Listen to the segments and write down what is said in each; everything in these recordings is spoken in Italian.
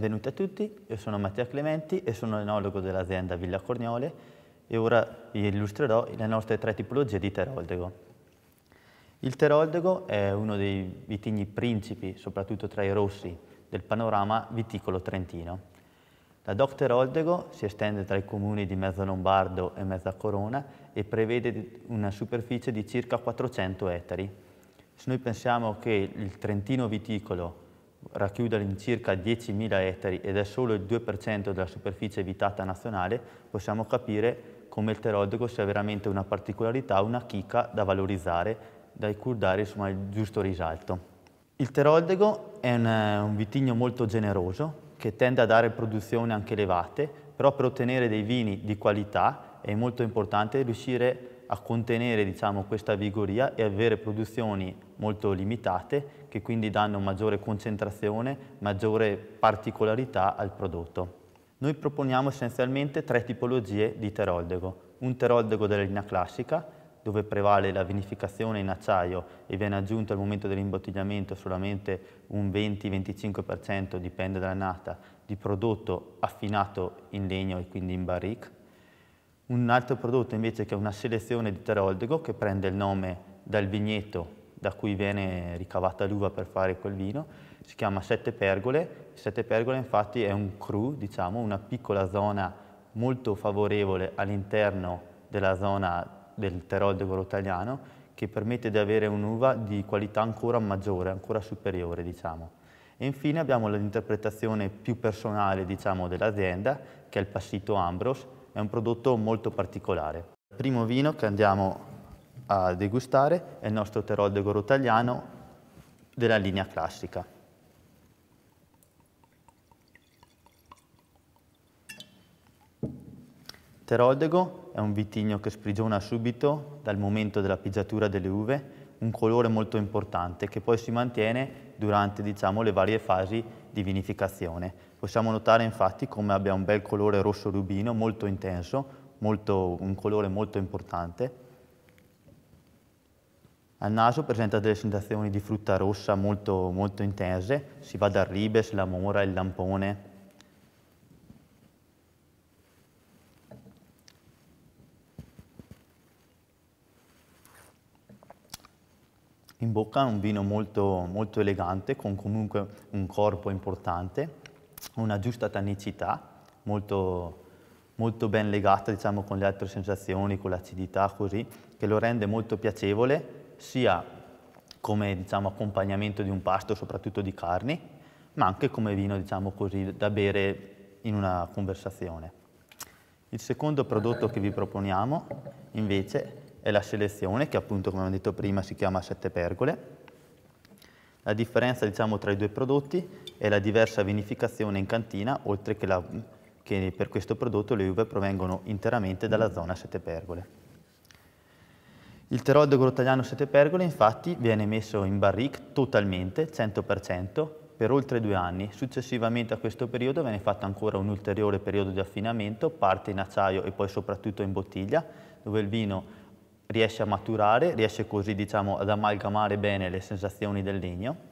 Benvenuti a tutti, io sono Matteo Clementi e sono enologo dell'azienda Villa Corniole e ora vi illustrerò le nostre tre tipologie di teroldego. Il teroldego è uno dei vitigni principi, soprattutto tra i rossi, del panorama viticolo trentino. La DOC Teroldego si estende tra i comuni di Mezza Lombardo e Mezza Corona e prevede una superficie di circa 400 ettari. Se noi pensiamo che il Trentino viticolo racchiude all'incirca 10.000 ettari ed è solo il 2% della superficie evitata nazionale, possiamo capire come il Teroldego sia veramente una particolarità, una chicca da valorizzare, da cui dare insomma, il giusto risalto. Il Teroldego è un, eh, un vitigno molto generoso che tende a dare produzioni anche elevate, però per ottenere dei vini di qualità è molto importante riuscire a a contenere diciamo, questa vigoria e avere produzioni molto limitate che quindi danno maggiore concentrazione, maggiore particolarità al prodotto. Noi proponiamo essenzialmente tre tipologie di teroldego. Un teroldego della linea classica, dove prevale la vinificazione in acciaio e viene aggiunto al momento dell'imbottigliamento solamente un 20-25%, dipende dalla nata, di prodotto affinato in legno e quindi in barrique un altro prodotto invece che è una selezione di Teroldego che prende il nome dal vigneto da cui viene ricavata l'uva per fare quel vino, si chiama Sette Pergole. Sette Pergole infatti è un cru, diciamo, una piccola zona molto favorevole all'interno della zona del Teroldego rotaliano che permette di avere un'uva di qualità ancora maggiore, ancora superiore, diciamo. E infine abbiamo l'interpretazione più personale, diciamo, dell'azienda, che è il passito Ambros, è un prodotto molto particolare. Il primo vino che andiamo a degustare è il nostro Terol de Goro Tagliano della linea classica. Teroldego è un vitigno che sprigiona subito dal momento della pigiatura delle uve un colore molto importante che poi si mantiene durante diciamo, le varie fasi di vinificazione. Possiamo notare infatti come abbia un bel colore rosso rubino molto intenso, molto, un colore molto importante. Al naso presenta delle sensazioni di frutta rossa molto, molto intense, si va dal ribes, la mora, il lampone, in bocca un vino molto, molto elegante, con comunque un corpo importante, una giusta tannicità, molto, molto ben legata diciamo, con le altre sensazioni, con l'acidità, così, che lo rende molto piacevole sia come diciamo, accompagnamento di un pasto, soprattutto di carni, ma anche come vino diciamo, così, da bere in una conversazione. Il secondo prodotto che vi proponiamo invece è la selezione, che appunto come abbiamo detto prima si chiama sette pergole. La differenza diciamo, tra i due prodotti è la diversa vinificazione in cantina, oltre che, la, che per questo prodotto le uve provengono interamente dalla zona sette pergole. Il Teroldo Grottagliano Sette Pergole infatti viene messo in barrique totalmente, 100%, per oltre due anni. Successivamente a questo periodo viene fatto ancora un ulteriore periodo di affinamento, parte in acciaio e poi soprattutto in bottiglia, dove il vino riesce a maturare, riesce così diciamo, ad amalgamare bene le sensazioni del legno,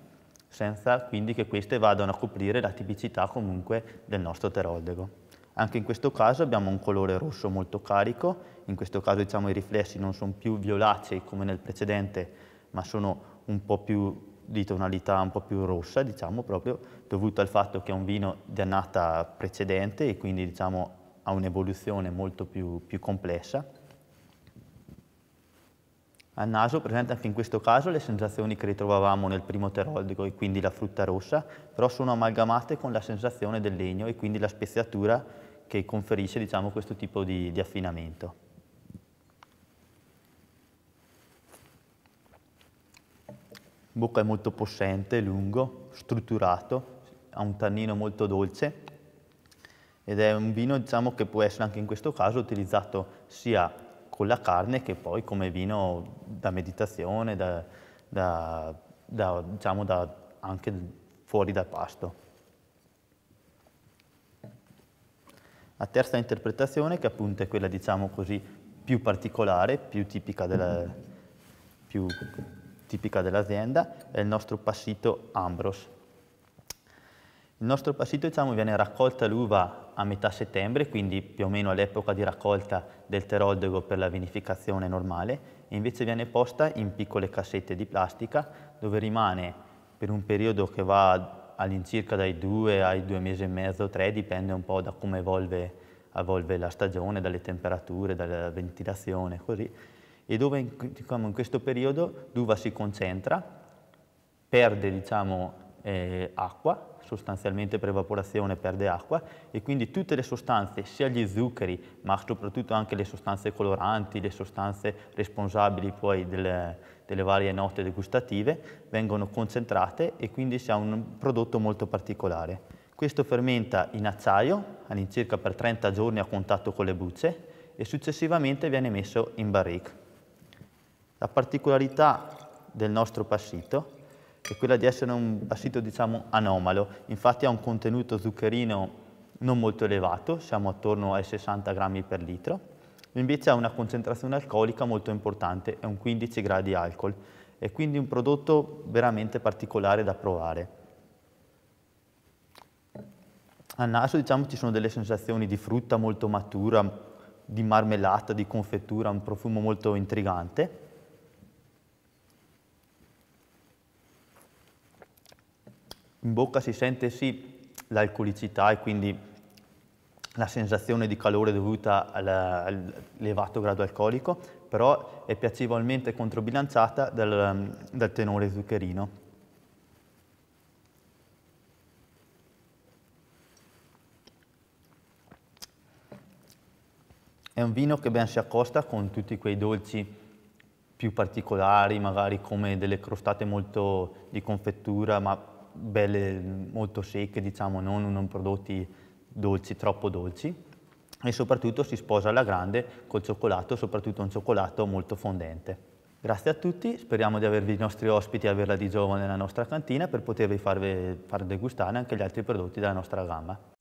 senza quindi che queste vadano a coprire la tipicità comunque del nostro teroldego. Anche in questo caso abbiamo un colore rosso molto carico, in questo caso diciamo, i riflessi non sono più violacei come nel precedente, ma sono un po' più di tonalità un po' più rossa, diciamo, proprio dovuto al fatto che è un vino di annata precedente e quindi diciamo, ha un'evoluzione molto più, più complessa al naso presente anche in questo caso le sensazioni che ritrovavamo nel primo teroldico e quindi la frutta rossa, però sono amalgamate con la sensazione del legno e quindi la speziatura che conferisce diciamo, questo tipo di, di affinamento. Bocca è molto possente, lungo, strutturato, ha un tannino molto dolce ed è un vino diciamo, che può essere anche in questo caso utilizzato sia con la carne che poi come vino da meditazione, da, da, da, diciamo anche fuori dal pasto. La terza interpretazione, che appunto è quella diciamo così più particolare, più tipica, della, più tipica dell'azienda, è il nostro passito Ambros. Il nostro passito diciamo, viene raccolta l'uva a metà settembre, quindi più o meno all'epoca di raccolta del teroldego per la vinificazione normale, e invece viene posta in piccole cassette di plastica dove rimane per un periodo che va all'incirca dai due ai due mesi e mezzo, tre, dipende un po' da come evolve, evolve la stagione, dalle temperature, dalla ventilazione, così, e dove in, diciamo, in questo periodo l'uva si concentra, perde diciamo, eh, acqua sostanzialmente per evaporazione perde acqua e quindi tutte le sostanze, sia gli zuccheri ma soprattutto anche le sostanze coloranti, le sostanze responsabili poi delle, delle varie note degustative vengono concentrate e quindi si ha un prodotto molto particolare. Questo fermenta in acciaio all'incirca per 30 giorni a contatto con le bucce e successivamente viene messo in barrique. La particolarità del nostro passito è quella di essere un bassito diciamo, anomalo, infatti ha un contenuto zuccherino non molto elevato, siamo attorno ai 60 grammi per litro, invece ha una concentrazione alcolica molto importante, è un 15 gradi alcol, è quindi un prodotto veramente particolare da provare. Al naso diciamo, ci sono delle sensazioni di frutta molto matura, di marmellata, di confettura, un profumo molto intrigante, in bocca si sente sì l'alcolicità e quindi la sensazione di calore dovuta all'elevato grado alcolico, però è piacevolmente controbilanciata dal, dal tenore zuccherino. È un vino che ben si accosta con tutti quei dolci più particolari, magari come delle crostate molto di confettura, ma belle, molto secche, diciamo, non, non prodotti dolci, troppo dolci e soprattutto si sposa alla grande col cioccolato, soprattutto un cioccolato molto fondente. Grazie a tutti, speriamo di avervi i nostri ospiti e averla di giovane nella nostra cantina per potervi farvi, far degustare anche gli altri prodotti della nostra gamma.